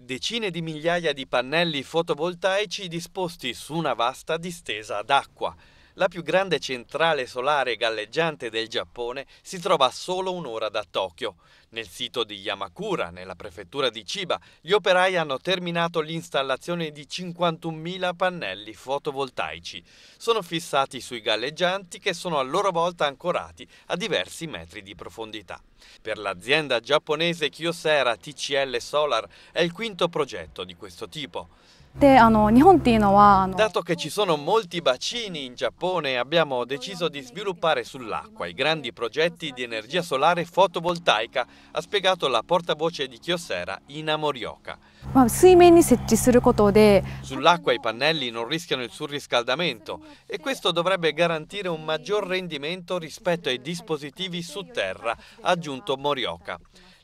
decine di migliaia di pannelli fotovoltaici disposti su una vasta distesa d'acqua. La più grande centrale solare galleggiante del Giappone si trova a solo un'ora da Tokyo. Nel sito di Yamakura, nella prefettura di Chiba, gli operai hanno terminato l'installazione di 51.000 pannelli fotovoltaici. Sono fissati sui galleggianti che sono a loro volta ancorati a diversi metri di profondità. Per l'azienda giapponese Kyocera TCL Solar è il quinto progetto di questo tipo. Dato che ci sono molti bacini in Giappone, abbiamo deciso di sviluppare sull'acqua i grandi progetti di energia solare fotovoltaica, ha spiegato la portavoce di Kyocera, Ina Morioka. Sull'acqua i pannelli non rischiano il surriscaldamento e questo dovrebbe garantire un maggior rendimento rispetto ai dispositivi su terra, ha aggiunto Morioka.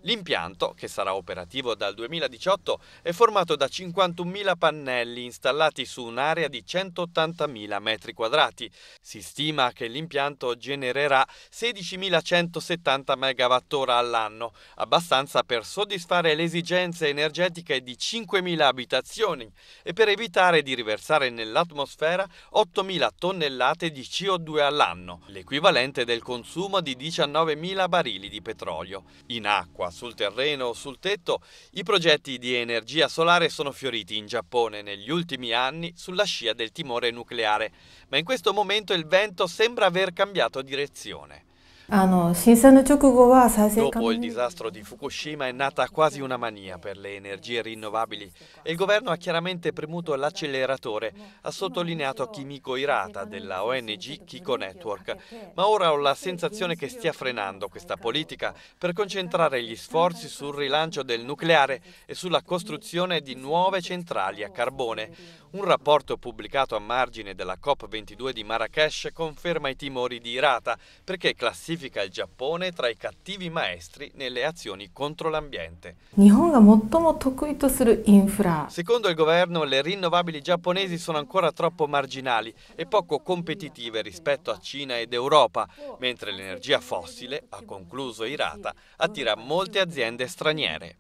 L'impianto, che sarà operativo dal 2018, è formato da 51.000 pannelli installati su un'area di 180.000 metri quadrati. Si stima che l'impianto genererà 16.170 MWh all'anno, abbastanza per soddisfare le esigenze energetiche di 5.000 abitazioni e per evitare di riversare nell'atmosfera 8.000 tonnellate di CO2 all'anno, l'equivalente del consumo di 19.000 barili di petrolio. In acqua sul terreno o sul tetto, i progetti di energia solare sono fioriti in Giappone negli ultimi anni sulla scia del timore nucleare, ma in questo momento il vento sembra aver cambiato direzione. Dopo il disastro di Fukushima è nata quasi una mania per le energie rinnovabili e il governo ha chiaramente premuto l'acceleratore, ha sottolineato Kimiko Irata della ONG Kiko Network. Ma ora ho la sensazione che stia frenando questa politica per concentrare gli sforzi sul rilancio del nucleare e sulla costruzione di nuove centrali a carbone. Un rapporto pubblicato a margine della COP22 di Marrakesh conferma i timori di Irata perché classifica classifica il Giappone tra i cattivi maestri nelle azioni contro l'ambiente. Secondo il governo, le rinnovabili giapponesi sono ancora troppo marginali e poco competitive rispetto a Cina ed Europa, mentre l'energia fossile, ha concluso Irata, attira molte aziende straniere.